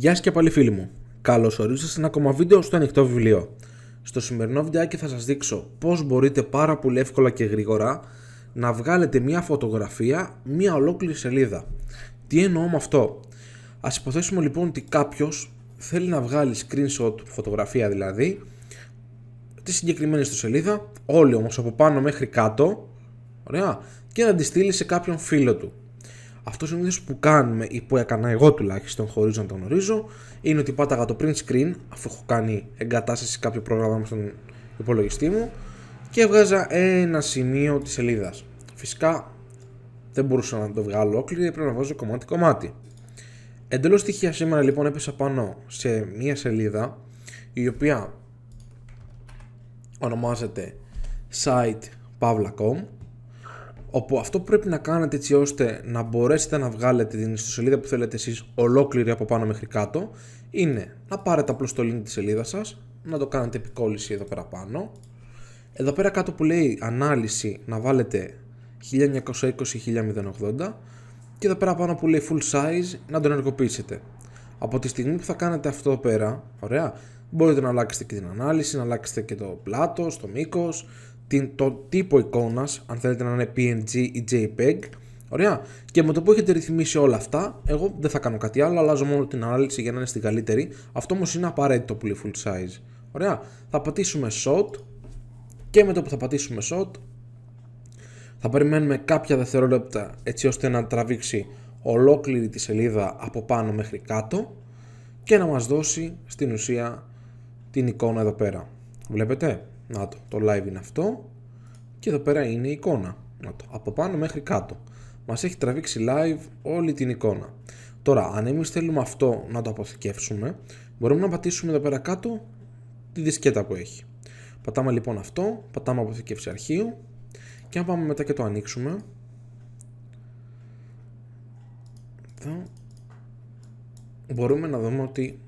Γεια σας και πάλι φίλοι μου. Καλώς ορίσατε σε ένα ακόμα βίντεο στο ανοιχτό βιβλίο. Στο σημερινό βιντεάκι θα σας δείξω πώς μπορείτε πάρα πολύ εύκολα και γρήγορα να βγάλετε μια φωτογραφία, μια ολόκληρη σελίδα. Τι εννοώ με αυτό. Ας υποθέσουμε λοιπόν ότι κάποιος θέλει να βγάλει screenshot, φωτογραφία δηλαδή, τη συγκεκριμένη στο σελίδα, όλη όμως από πάνω μέχρι κάτω, ωραία, και να τη στείλει σε κάποιον φίλο του. Αυτό συνήθω που κάνουμε ή που έκανα εγώ τουλάχιστον χωρίς να το γνωρίζω είναι ότι πάταγα το print screen αφού έχω κάνει εγκατάσταση κάποιο πρόγραμμα στον υπολογιστή μου και έβγαζα ένα σημείο της σελίδας. Φυσικά δεν μπορούσα να το βγάλω ολόκληρη, πρέπει να βάζω κομμάτι-κομμάτι. Εντελώς τυχαία σήμερα λοιπόν έπεσα πάνω σε μία σελίδα η οποία ονομάζεται site όπου αυτό που πρέπει να κάνετε έτσι ώστε να μπορέσετε να βγάλετε την ιστοσελίδα που θέλετε εσείς ολόκληρη από πάνω μέχρι κάτω είναι να πάρετε απλώς το link της σελίδας σας, να το κάνετε επικόλληση εδώ πέρα πάνω εδώ πέρα κάτω που λέει ανάλυση να βάλετε 1080 και εδώ πέρα πάνω που λέει full size να τον ενεργοποιήσετε από τη στιγμή που θα κάνετε αυτό εδώ πέρα, ωραία, μπορείτε να αλλάξετε και την ανάλυση, να αλλάξετε και το πλάτος, το μήκος, την, το τύπο εικόνας, αν θέλετε να είναι PNG ή JPEG. Ωραία. Και με το που έχετε ρυθμίσει όλα αυτά, εγώ δεν θα κάνω κάτι άλλο, αλλάζω μόνο την ανάλυση για να είναι στην καλύτερη. Αυτό όμως είναι απαραίτητο που λέει full size. Ωραία. Θα πατήσουμε shot και με το που θα πατήσουμε shot θα περιμένουμε κάποια δευτερόλεπτα έτσι ώστε να τραβήξει ολόκληρη τη σελίδα από πάνω μέχρι κάτω και να μας δώσει στην ουσία την εικόνα εδώ πέρα. Βλέπετε. Να το, το live είναι αυτό. Και εδώ πέρα είναι η εικόνα. Να το, από πάνω μέχρι κάτω. Μας έχει τραβήξει live όλη την εικόνα. Τώρα, αν εμείς θέλουμε αυτό να το αποθηκεύσουμε, μπορούμε να πατήσουμε εδώ πέρα κάτω τη δισκέτα που έχει. Πατάμε λοιπόν αυτό, πατάμε αποθηκεύση αρχείου και αν πάμε μετά και το ανοίξουμε, μπορούμε να δούμε ότι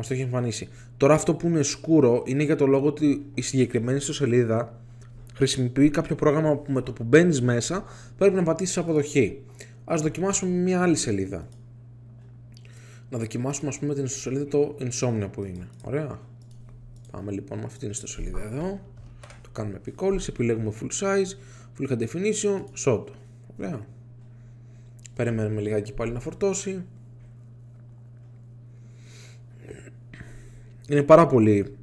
μα το έχει εμφανίσει. Τώρα αυτό που είναι σκούρο είναι για το λόγο ότι η συγκεκριμένη ιστοσελίδα χρησιμοποιεί κάποιο πρόγραμμα που με το που μπαίνεις μέσα πρέπει να πατήσεις αποδοχή. Ας δοκιμάσουμε μια άλλη σελίδα. Να δοκιμάσουμε, ας πούμε, την ιστοσελίδα το Insomnia που είναι. Ωραία. Πάμε λοιπόν με αυτή την ιστοσελίδα εδώ. Το κάνουμε επικόλληση. Επιλέγουμε full size, full definition, shot. Ωραία. Περιμένουμε λιγάκι πάλι να φορτώσει. Είναι πάρα πολύ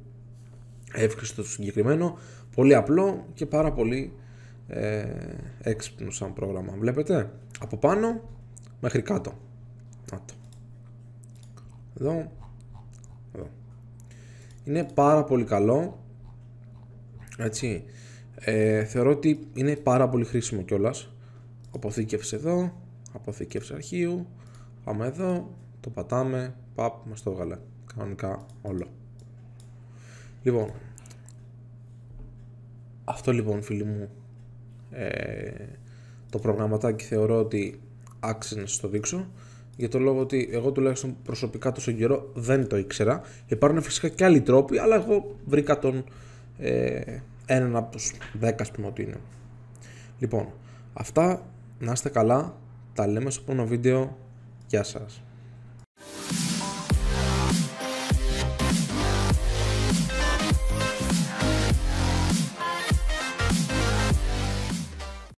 εύκριστο το συγκεκριμένο, πολύ απλό και πάρα πολύ ε, έξυπνο σαν πρόγραμμα. Βλέπετε, από πάνω μέχρι κάτω. Εδώ. Είναι πάρα πολύ καλό. Έτσι. Ε, θεωρώ ότι είναι πάρα πολύ χρήσιμο κιόλας. Αποθήκευση εδώ, αποθήκευση αρχείου. Πάμε εδώ, το πατάμε, παπ, μας το έβγαλε κανονικά όλο. Λοιπόν, αυτό λοιπόν φίλοι μου ε, το προγραμματάκι θεωρώ ότι άξιζε να σας το δείξω για το λόγο ότι εγώ τουλάχιστον προσωπικά τόσο καιρό δεν το ήξερα. Υπάρχουν φυσικά και άλλοι τρόποι, αλλά εγώ βρήκα τον ε, έναν από τους Δέκα ας πούμε ότι είναι. Λοιπόν, αυτά να είστε καλά, τα λέμε στο επόμενο βίντεο. Γεια σας.